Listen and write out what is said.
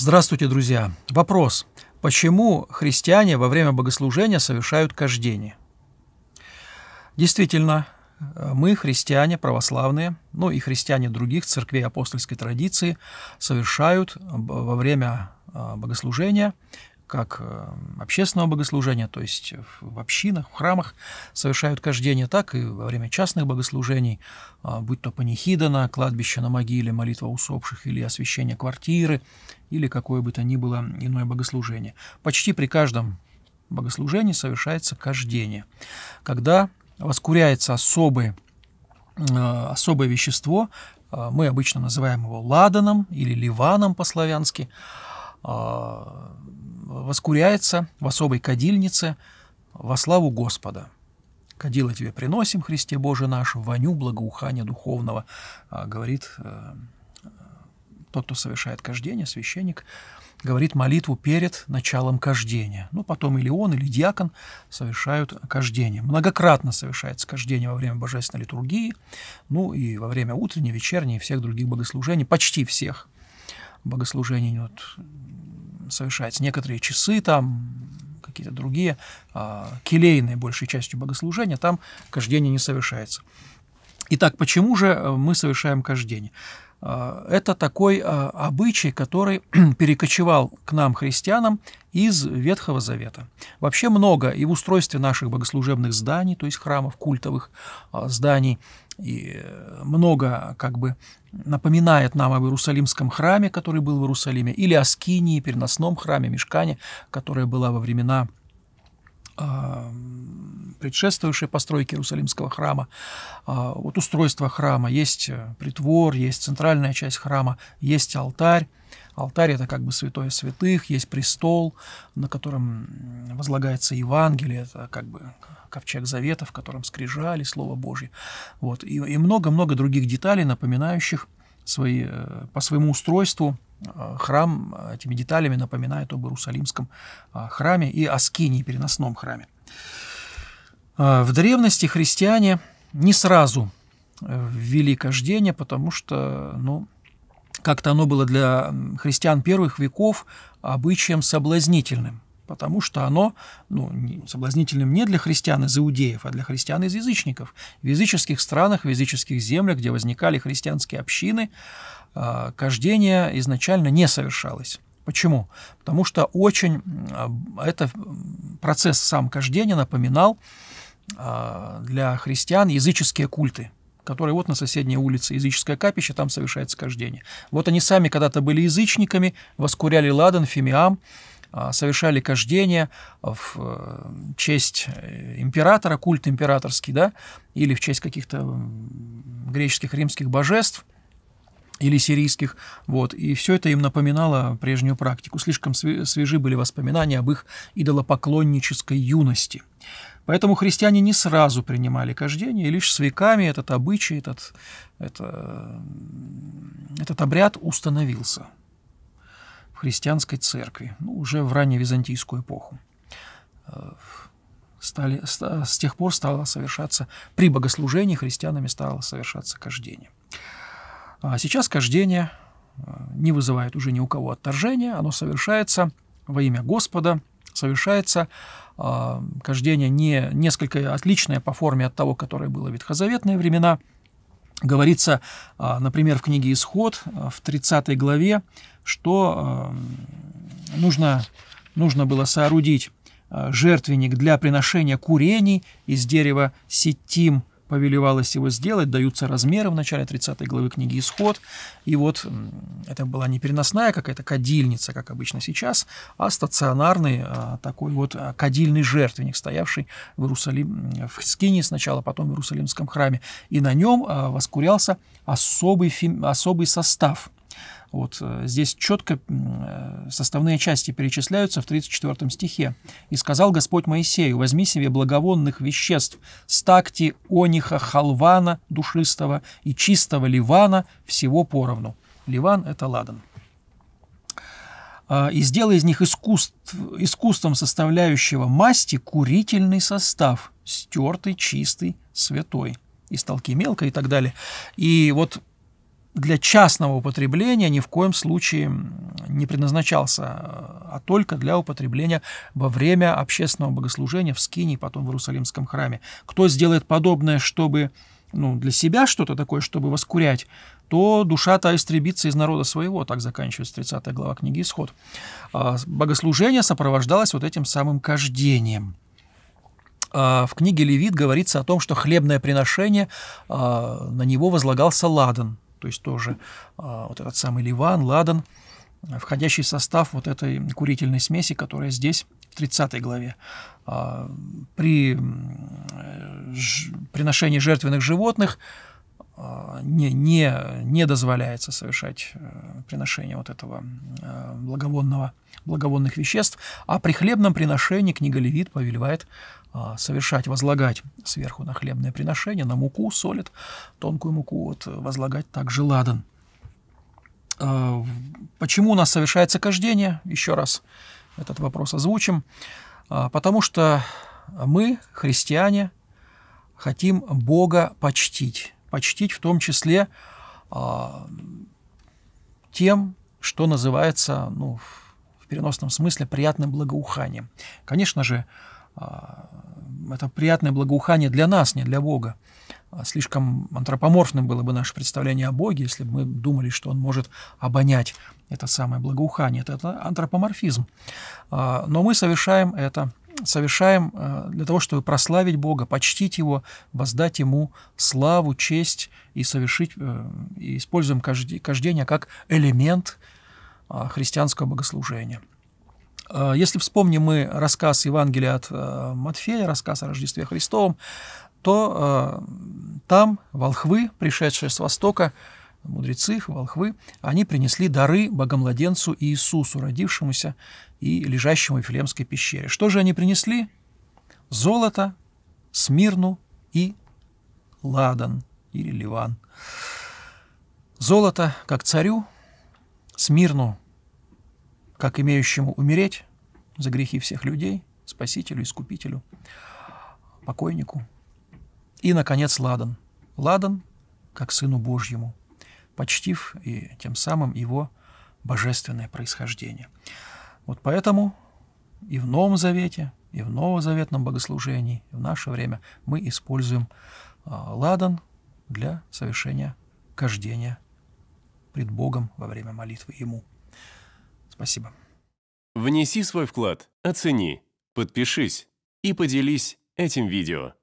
Здравствуйте, друзья. Вопрос. Почему христиане во время богослужения совершают кождение? Действительно, э, мы, христиане православные, ну и христиане других церквей апостольской традиции, совершают во время а, богослужения как э, общественного богослужения, то есть в общинах, в храмах совершают кождение, так и во время частных богослужений, а, будь то панихида на кладбище, на могиле, молитва усопших или освящение квартиры, или какое бы то ни было иное богослужение. Почти при каждом богослужении совершается кождение, когда воскуряется особое, э, особое вещество, э, мы обычно называем его ладаном или ливаном по-славянски, а, воскуряется в особой кадильнице во славу Господа. Кадила тебе приносим, Христе Боже наш, воню благоухания духовного, а говорит э, тот, кто совершает кождение, священник, говорит молитву перед началом кождения. Ну, потом или он, или диакон совершают кождение. Многократно совершается кождение во время божественной литургии, ну и во время утренней, вечерней всех других богослужений, почти всех богослужений. Вот совершать некоторые часы там, какие-то другие, а, келейные большей частью богослужения, там кождение не совершается. Итак, почему же э, мы совершаем кождение? А, это такой а, обычай, который перекочевал к нам, христианам, из Ветхого Завета. Вообще много и в устройстве наших богослужебных зданий, то есть храмов, культовых а, зданий, и э, много как бы напоминает нам об Иерусалимском храме, который был в Иерусалиме, или о Скинии, переносном храме, Мешкане, которая была во времена предшествовавшие постройке Иерусалимского храма, а, вот устройство храма. Есть э, притвор, есть центральная часть храма, есть алтарь. Алтарь – это как бы святое святых, есть престол, на котором возлагается Евангелие, это как бы ковчег завета, в котором скрижали Слово Божье. Вот. И много-много других деталей, напоминающих свои, э, по своему устройству э, храм этими деталями напоминает об Иерусалимском храме и о Скинии, переносном храме. А, в древности христиане не сразу э, ввели кождение, потому что, ну, как-то оно было для христиан первых веков обычаем соблазнительным, потому что оно ну, соблазнительным не для христиан из иудеев, а для христиан из язычников. В языческих странах, в языческих землях, где возникали христианские общины, а, кождение изначально не совершалось. Почему? Потому что очень а, это процесс сам кождения напоминал а, для христиан языческие культы, которые вот на соседней улице языческое капище, там совершается кождение. Вот они сами когда-то были язычниками, воскуряли ладан, фимиам, а, совершали кождение в э, честь э, императора, культ императорский, да, или в честь каких-то греческих, римских божеств – или сирийских, вот, и все это им напоминало прежнюю практику. Слишком свежи были воспоминания об их идолопоклоннической юности. Поэтому христиане не сразу принимали кождение, и лишь с веками этот обычай, этот, это, этот обряд установился в христианской церкви, ну, уже в ранневизантийскую эпоху. Э, стали, с тех пор стало совершаться, при богослужении христианами стало совершаться кождение. А сейчас кождение э, не вызывает уже ни у кого отторжения, оно совершается во имя Господа – совершается э, не, несколько отличное по форме от того, которое было в ветхозаветные времена. Говорится, а, например, в книге «Исход» а, в 30 главе, что нужно, нужно было соорудить жертвенник для приношения курений из дерева сетим – повелевалось его сделать, даются размеры в начале 30 главы книги «Исход». И вот это была не переносная какая-то кадильница, как обычно сейчас, а стационарный а, такой вот а, кадильный жертвенник, стоявший в Иерусалим, в Скине сначала, потом в Иерусалимском храме. И на нем а, воскурялся особый, особый состав – вот э, здесь четко э, составные части перечисляются в 34 стихе. «И сказал Господь Моисею, возьми себе благовонных веществ, стакти, ониха, халвана душистого и чистого ливана всего поровну». Ливан – это ладан. «А, «И сделай из них искусств, искусством составляющего масти курительный состав, стертый, чистый, святой» и толки мелко и так далее. И вот для частного употребления ни в коем случае не предназначался, а только для употребления во время общественного богослужения в Скине и потом в Иерусалимском храме. Кто сделает подобное, чтобы ну, для себя что-то такое, чтобы воскурять, то душа-то истребится из народа своего, так заканчивается 30 глава книги «Исход». А, богослужение сопровождалось вот этим самым кождением а, – в книге Левит говорится о том, что хлебное приношение, а, на него возлагался ладан то есть тоже а, вот этот самый Ливан, Ладан, входящий в состав вот этой курительной смеси, которая здесь в 30 главе. А, при э, приношении жертвенных животных – а, не, не, не дозволяется совершать э, приношение вот этого э, благовонного, благовонных веществ, а при хлебном приношении книга Левит повелевает а, совершать, возлагать сверху на хлебное приношение, на муку, солит, тонкую муку, вот, возлагать также ладан. А, почему у нас совершается кождение? Еще раз этот вопрос озвучим. Потому что мы, христиане, хотим Бога почтить почтить в том числе а, тем, что называется, ну, в переносном смысле, приятным благоуханием. Конечно же, а, это приятное благоухание для нас, не для Бога. А, слишком антропоморфным было бы наше представление о Боге, если бы мы думали, что Он может обонять это самое благоухание. Это, это антропоморфизм. А, но мы совершаем это совершаем э, для того, чтобы прославить Бога, почтить Его, воздать Ему славу, честь и совершить, э, и используем каждение а как элемент а, христианского богослужения. Э, если вспомним мы рассказ Евангелия от Матфея, рассказ о Рождестве Христовом, то там волхвы, пришедшие с Востока, мудрецы, волхвы, они принесли дары богомладенцу Иисусу, родившемуся и лежащему в Филемской пещере. Что же они принесли? Золото, смирну и ладан или ливан. Золото как царю, смирну как имеющему умереть за грехи всех людей, спасителю, искупителю, покойнику. И, наконец, ладан. Ладан как сыну Божьему, почтив и тем самым его божественное происхождение. Вот поэтому и в Новом Завете, и в Новозаветном богослужении, в наше время мы используем а, ладан для совершения кождения пред Богом во время молитвы Ему. Спасибо. Внеси свой вклад, оцени, подпишись и поделись этим видео.